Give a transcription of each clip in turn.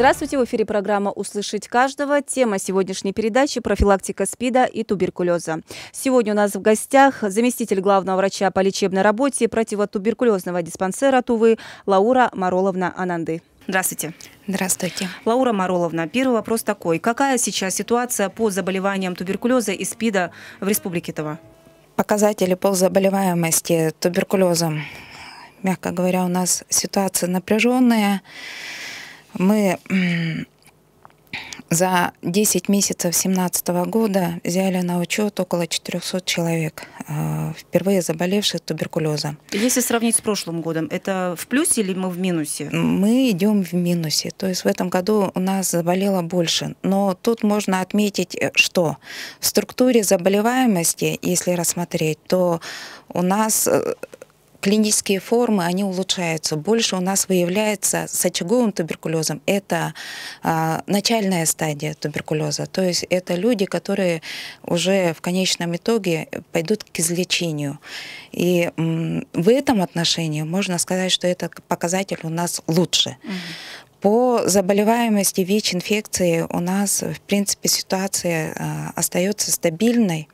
Здравствуйте, в эфире программа «Услышать каждого». Тема сегодняшней передачи – профилактика СПИДа и туберкулеза. Сегодня у нас в гостях заместитель главного врача по лечебной работе противотуберкулезного диспансера Тувы Лаура Мароловна Ананды. Здравствуйте. Здравствуйте. Лаура Мароловна, первый вопрос такой. Какая сейчас ситуация по заболеваниям туберкулеза и СПИДа в Республике Това? Показатели по заболеваемости туберкулезом, мягко говоря, у нас ситуация напряженная. Мы за 10 месяцев 2017 года взяли на учет около 400 человек, а, впервые заболевших туберкулезом. Если сравнить с прошлым годом, это в плюсе или мы в минусе? Мы идем в минусе. То есть в этом году у нас заболело больше. Но тут можно отметить, э, что в структуре заболеваемости, если рассмотреть, то у нас э, клинические формы, они улучшаются. Больше у нас выявляется с очаговым туберкулезом. Это а, начальная стадия туберкулеза. То есть это люди, которые уже в конечном итоге пойдут к излечению. И м, в этом отношении можно сказать, что этот показатель у нас лучше. По заболеваемости ВИЧ-инфекции у нас, в принципе, ситуация а, остается стабильной.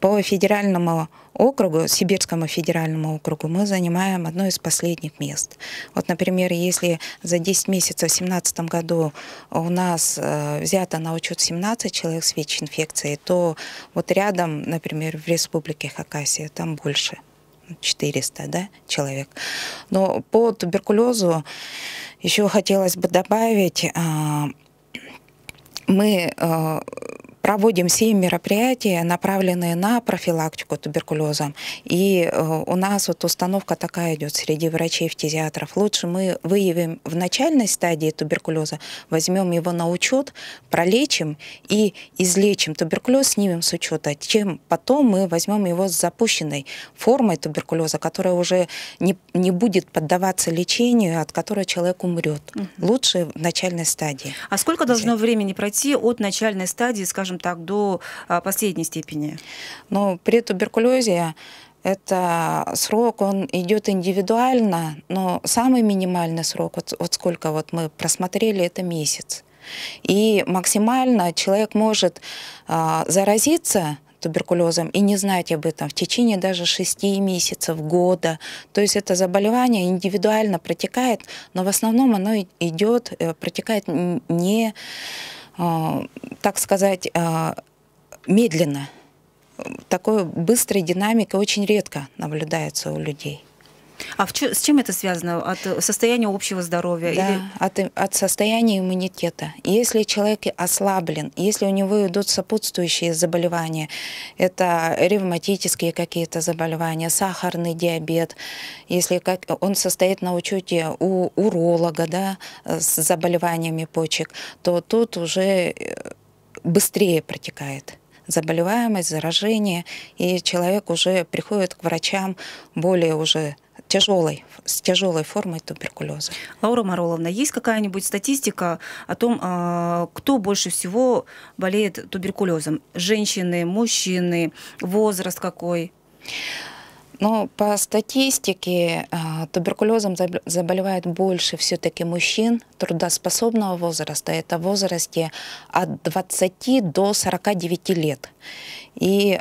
По федеральному округу, Сибирскому федеральному округу, мы занимаем одно из последних мест. Вот, например, если за 10 месяцев в 2017 году у нас э, взято на учет 17 человек с ВИЧ-инфекцией, то вот рядом, например, в республике Хакасия, там больше. 400 да, человек. Но по туберкулезу еще хотелось бы добавить, а, мы э, проводим все мероприятия, направленные на профилактику туберкулеза. И э, у нас вот установка такая идет среди врачей, фтизиатров. Лучше мы выявим в начальной стадии туберкулеза, возьмем его на учет, пролечим и излечим туберкулез, снимем с учета, чем потом мы возьмем его с запущенной формой туберкулеза, которая уже не, не будет поддаваться лечению, от которой человек умрет. Лучше в начальной стадии. А сколько должно времени пройти от начальной стадии, скажем, скажем так, до а, последней степени? Ну, при туберкулезе это срок, он идет индивидуально, но самый минимальный срок, вот, вот сколько вот мы просмотрели, это месяц. И максимально человек может а, заразиться туберкулезом и не знать об этом в течение даже 6 месяцев, года. То есть это заболевание индивидуально протекает, но в основном оно идет, э, протекает не Э, так сказать, э, медленно. Такой быстрой динамикой очень редко наблюдается у людей. А в ч- с чем это связано? От э, состояния общего здоровья? Да, или... от, э, от состояния иммунитета. Если человек ослаблен, если у него идут сопутствующие заболевания, это ревматические какие-то заболевания, сахарный диабет, если как, он состоит на учете у уролога да, с заболеваниями почек, то тут уже э, быстрее протекает заболеваемость, заражение, и человек уже приходит к врачам более уже тяжелой, с тяжелой формой туберкулеза. Лаура Мароловна, есть какая-нибудь статистика о том, а, кто больше всего болеет туберкулезом? Женщины, мужчины, возраст какой? Но ну, по статистике а, туберкулезом заболевает больше все-таки мужчин трудоспособного возраста. Это в возрасте от 20 до 49 лет. И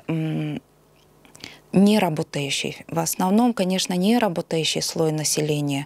неработающий, в основном, конечно, неработающий слой населения.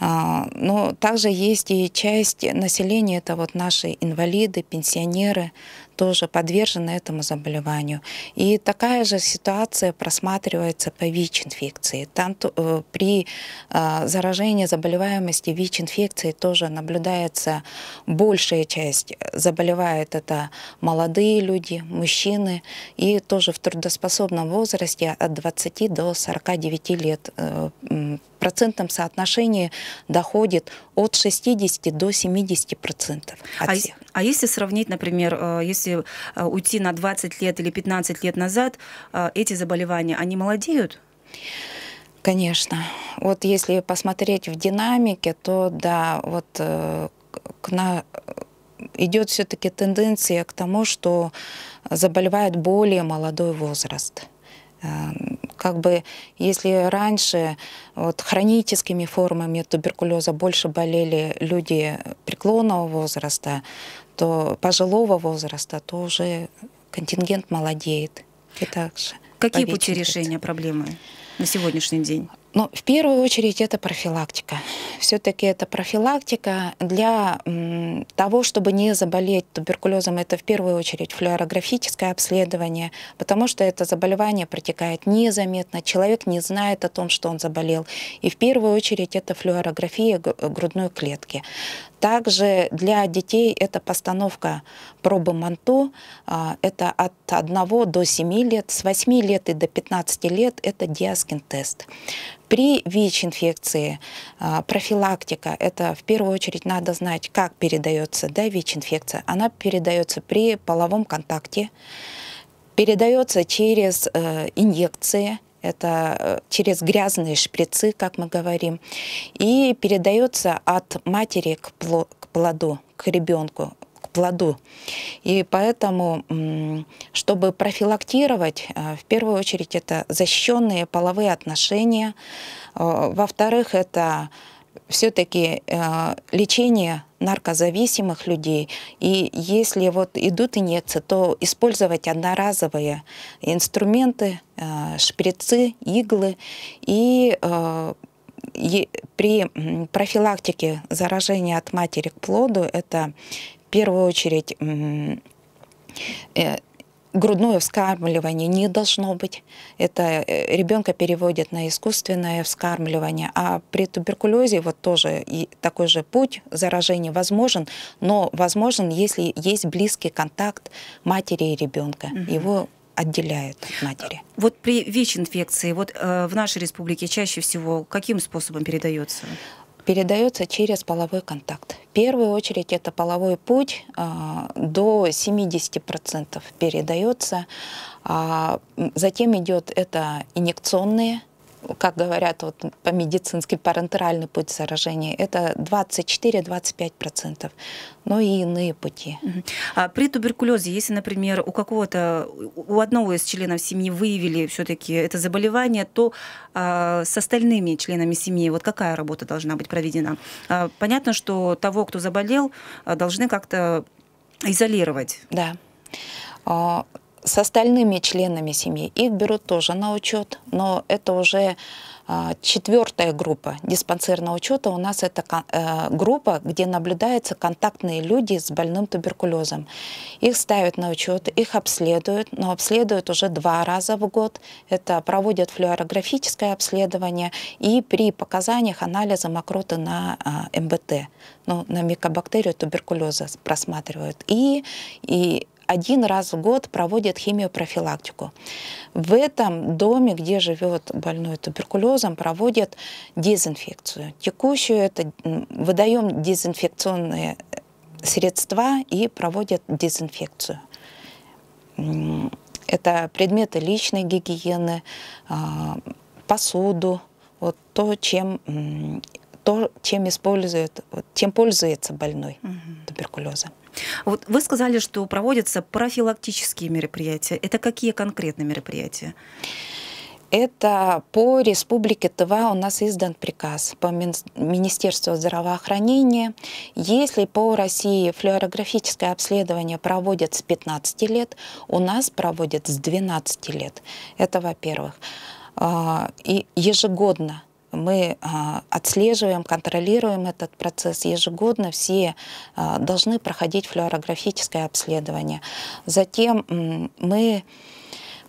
А, но также есть и часть населения, это вот наши инвалиды, пенсионеры, тоже подвержены этому заболеванию. И такая же ситуация просматривается по ВИЧ-инфекции. Там э, при э, заражении заболеваемости вич инфекции тоже наблюдается большая часть. Заболевают это молодые люди, мужчины. И тоже в трудоспособном возрасте от 20 до 49 лет э, в процентном соотношении доходит от 60 до 70 процентов от а всех. А если сравнить, например, э, если э, уйти на 20 лет или 15 лет назад, э, эти заболевания, они молодеют? Конечно. Вот если посмотреть в динамике, то да, вот к на... идет все-таки тенденция к тому, что заболевает более молодой возраст эм, как бы если раньше вот, хроническими формами туберкулеза больше болели люди преклонного возраста, то пожилого возраста, то уже контингент молодеет. И так же. Какие пути решения проблемы на сегодняшний день? Но ну, в первую очередь это профилактика. Все-таки это профилактика для того, чтобы не заболеть туберкулезом. Это в первую очередь флюорографическое обследование, потому что это заболевание протекает незаметно, человек не знает о том, что он заболел. И в первую очередь это флюорография грудной клетки. Также для детей это постановка пробы МАНТУ. А, это от 1 до 7 лет. С 8 лет и до 15 лет это диаскин-тест. При ВИЧ-инфекции а, профилактика, это в первую очередь надо знать, как передается да, ВИЧ-инфекция. Она передается при половом контакте, передается через э, инъекции, это э, через грязные шприцы, как мы говорим, и передается от матери к плоду, к ребенку плоду. И поэтому, чтобы профилактировать, э, в первую очередь это защищенные половые отношения, э, во-вторых, это все-таки э, лечение наркозависимых людей. И если вот идут инъекции, то использовать одноразовые инструменты, э, шприцы, иглы. И, э, и при профилактике заражения от матери к плоду это первую очередь э, грудное вскармливание не должно быть. Это э, ребенка переводят на искусственное вскармливание. А при туберкулезе вот тоже и такой же путь заражения возможен, но возможен, если есть близкий контакт матери и ребенка. Угу. Его отделяют от матери. А вот при ВИЧ-инфекции, вот э, в нашей республике чаще всего каким способом передается? передается через половой контакт. В первую очередь это половой путь, а, до 70% передается. А, затем идет это инъекционные как говорят вот, по-медицински, парентеральный путь заражения, это 24-25%. Но ну и иные пути. А при туберкулезе, если, например, у какого-то, у одного из членов семьи выявили все-таки это заболевание, то а, с остальными членами семьи вот какая работа должна быть проведена? А, понятно, что того, кто заболел, а, должны как-то изолировать. Да. А, с остальными членами семьи. Их берут тоже на учет, но это уже а, четвертая группа диспансерного учета. У нас это э, группа, где наблюдаются контактные люди с больным туберкулезом. Их ставят на учет, их обследуют, но обследуют уже два раза в год. Это проводят флюорографическое обследование и при показаниях анализа мокроты на а, МБТ, ну, на микобактерию туберкулеза просматривают. И, и один раз в год проводят химиопрофилактику. В этом доме, где живет больной туберкулезом, проводят дезинфекцию. Текущую это выдаем дезинфекционные средства и проводят дезинфекцию. Это предметы личной гигиены, а, посуду, вот то, чем то, чем использует, чем пользуется больной угу. туберкулеза. Вот вы сказали, что проводятся профилактические мероприятия. Это какие конкретные мероприятия? Это по Республике Тыва у нас издан приказ по Министерству здравоохранения. Если по России флюорографическое обследование проводят с 15 лет, у нас проводят с 12 лет. Это во-первых. А, и ежегодно мы а, отслеживаем, контролируем этот процесс ежегодно. Все а, должны проходить флюорографическое обследование. Затем мы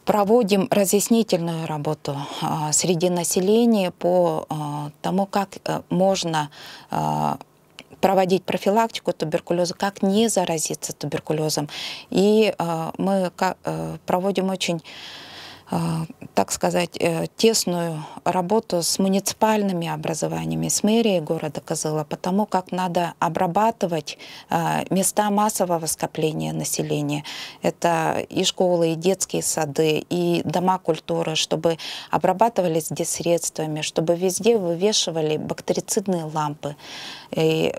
проводим разъяснительную работу а, среди населения по тому, как э, можно проводить профилактику туберкулеза, как не заразиться туберкулезом. И мы э, проводим очень а, так сказать, э, тесную работу с муниципальными образованиями, с мэрией города Козыла, потому как надо обрабатывать а, места массового скопления населения. Это и школы, и детские сады, и дома культуры, чтобы обрабатывались здесь средствами, чтобы везде вывешивали бактерицидные лампы. И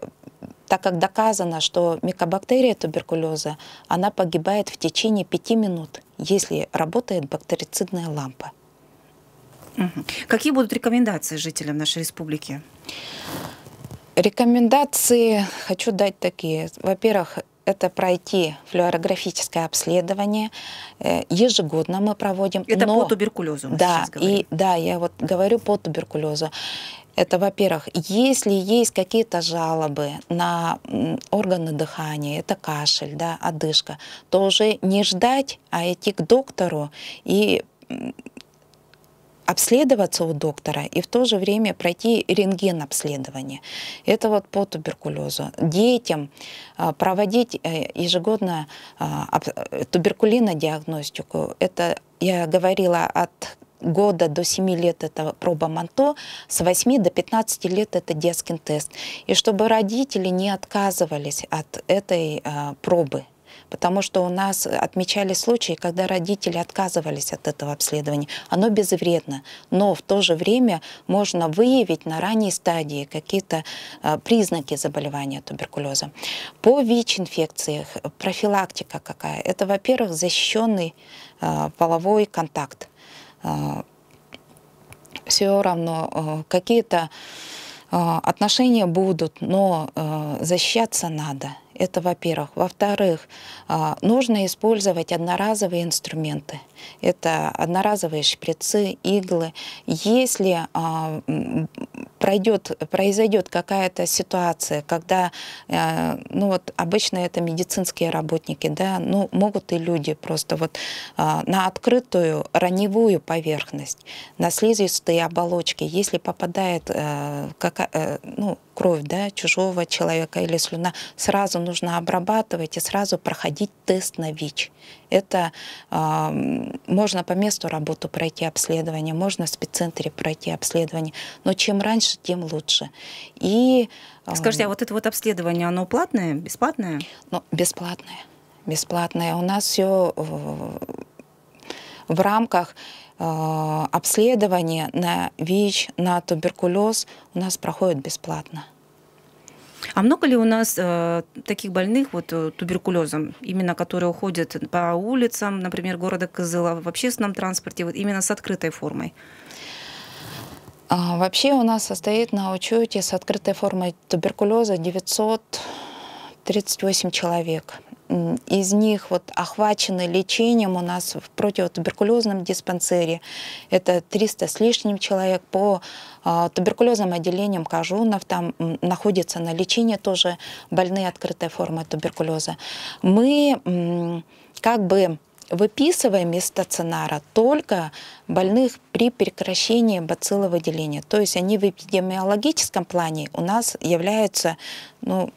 так как доказано, что микобактерия туберкулеза, она погибает в течение 5 минут, если работает бактерицидная лампа. Угу. Какие будут рекомендации жителям нашей республики? Рекомендации хочу дать такие. Во-первых, это пройти флюорографическое обследование. Э, ежегодно мы проводим. Это но, по туберкулезу. да, и да, я вот говорю по туберкулезу. Это, во-первых, если есть какие-то жалобы на органы дыхания, это кашель, да, одышка, то уже не ждать, а идти к доктору и обследоваться у доктора и в то же время пройти рентген обследование. Это вот по туберкулезу. Детям а, проводить э, ежегодно а, э, туберкулинодиагностику. Это я говорила от года до 7 лет это проба МАНТО, с 8 до 15 лет это детский тест. И чтобы родители не отказывались от этой а, пробы потому что у нас отмечали случаи, когда родители отказывались от этого обследования. Оно безвредно, но в то же время можно выявить на ранней стадии какие-то а, признаки заболевания туберкулеза. По ВИЧ-инфекциях профилактика какая? Это, во-первых, защищенный а, половой контакт. А, Все равно какие-то а, отношения будут, но а, защищаться надо. Это во-первых. Во-вторых, а, нужно использовать одноразовые инструменты. Это одноразовые шприцы, иглы. Если пройдет, произойдет какая-то ситуация, когда, э, ну вот обычно это медицинские работники, да, ну могут и люди просто вот э, на открытую раневую поверхность, на слизистые оболочки, если попадает э, как, ну, кровь да, чужого человека или слюна, сразу нужно обрабатывать и сразу проходить тест на ВИЧ. Это э, можно по месту работы пройти обследование, можно в спеццентре пройти обследование, но чем раньше, тем лучше. И, э, Скажите, а вот это вот обследование, оно платное, бесплатное? Ну, бесплатное. Бесплатное. У нас все э, в рамках э, обследования на ВИЧ, на туберкулез у нас проходит бесплатно. А много ли у нас э, таких больных вот э, туберкулезом, именно которые уходят по улицам, например, города Кызыла, в общественном транспорте, вот именно с открытой формой? А, вообще у нас состоит на учете с открытой формой туберкулеза 938 человек из них вот охвачены лечением у нас в противотуберкулезном диспансере. Это 300 с лишним человек по а, туберкулезным отделениям Кажунов. Там находится на лечении тоже больные открытой формы туберкулеза. Мы как бы выписываем из стационара только больных при прекращении бацилловыделения. То есть они в эпидемиологическом плане у нас являются ну,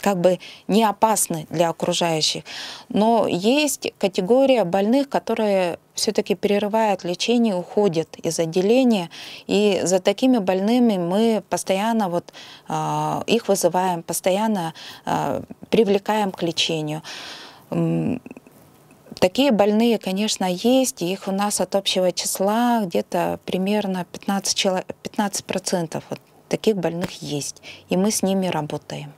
как бы не опасны для окружающих. Но есть категория больных, которые все-таки прерывают лечение, уходят из отделения. И за такими больными мы постоянно вот, э, их вызываем, постоянно э, привлекаем к лечению Такие больные, конечно, есть, их у нас от общего числа где-то примерно 15%, процентов. вот таких больных есть, и мы с ними работаем.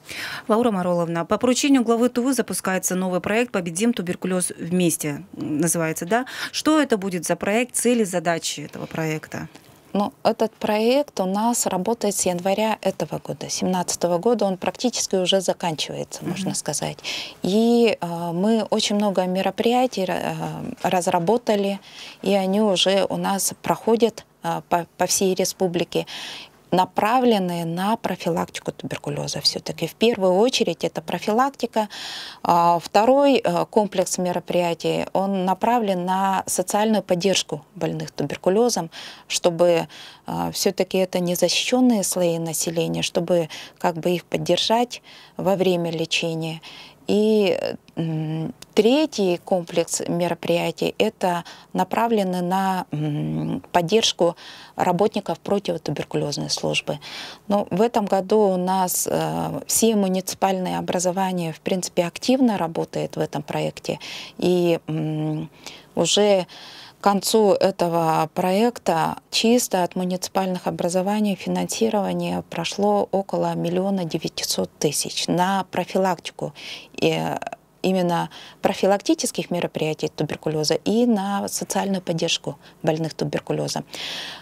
Лаура Мароловна, по поручению главы Тувы запускается новый проект «Победим туберкулез вместе», называется, да? Что это будет за проект, цели, задачи этого проекта? Но ну, этот проект у нас работает с января этого года, 2017 года. Он практически уже заканчивается, mm -hmm. можно сказать. И э, мы очень много мероприятий э, разработали, и они уже у нас проходят а, по, по всей республике направленные на профилактику туберкулеза. Все-таки в первую очередь это профилактика. А, второй э, комплекс мероприятий, он направлен на социальную поддержку больных туберкулезом, чтобы э, все-таки это незащищенные слои населения, чтобы как бы их поддержать во время лечения. И третий комплекс мероприятий – это направлены на поддержку работников противотуберкулезной службы. Но в этом году у нас э, все муниципальные образования, в принципе, активно работают в этом проекте. И уже концу этого проекта чисто от муниципальных образований финансирование прошло около миллиона девятисот тысяч на профилактику э, именно профилактических мероприятий туберкулеза и на социальную поддержку больных туберкулеза.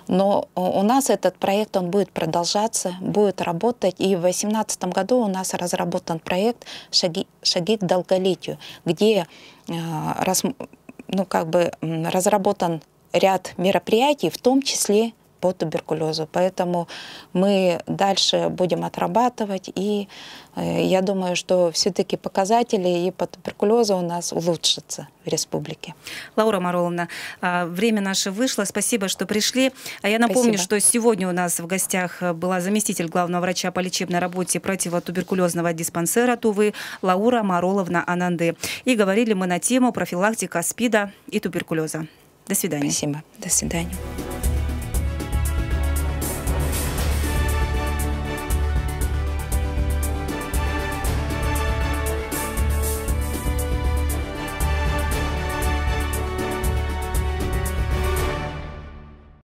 Но у нас этот проект, он будет продолжаться, будет работать. И в 2018 году у нас разработан проект «Шаги, шаги к долголетию», где э, ну, как бы разработан ряд мероприятий, в том числе по туберкулезу. Поэтому мы дальше будем отрабатывать, и э, я думаю, что все-таки показатели и по туберкулезу у нас улучшатся в республике. Лаура Мароловна, а, время наше вышло. Спасибо, что пришли. А Я напомню, Спасибо. что сегодня у нас в гостях э, была заместитель главного врача по лечебной работе противотуберкулезного диспансера Тувы Лаура Мароловна Ананды. И говорили мы на тему профилактика СПИДа и туберкулеза. До свидания. Спасибо. До свидания.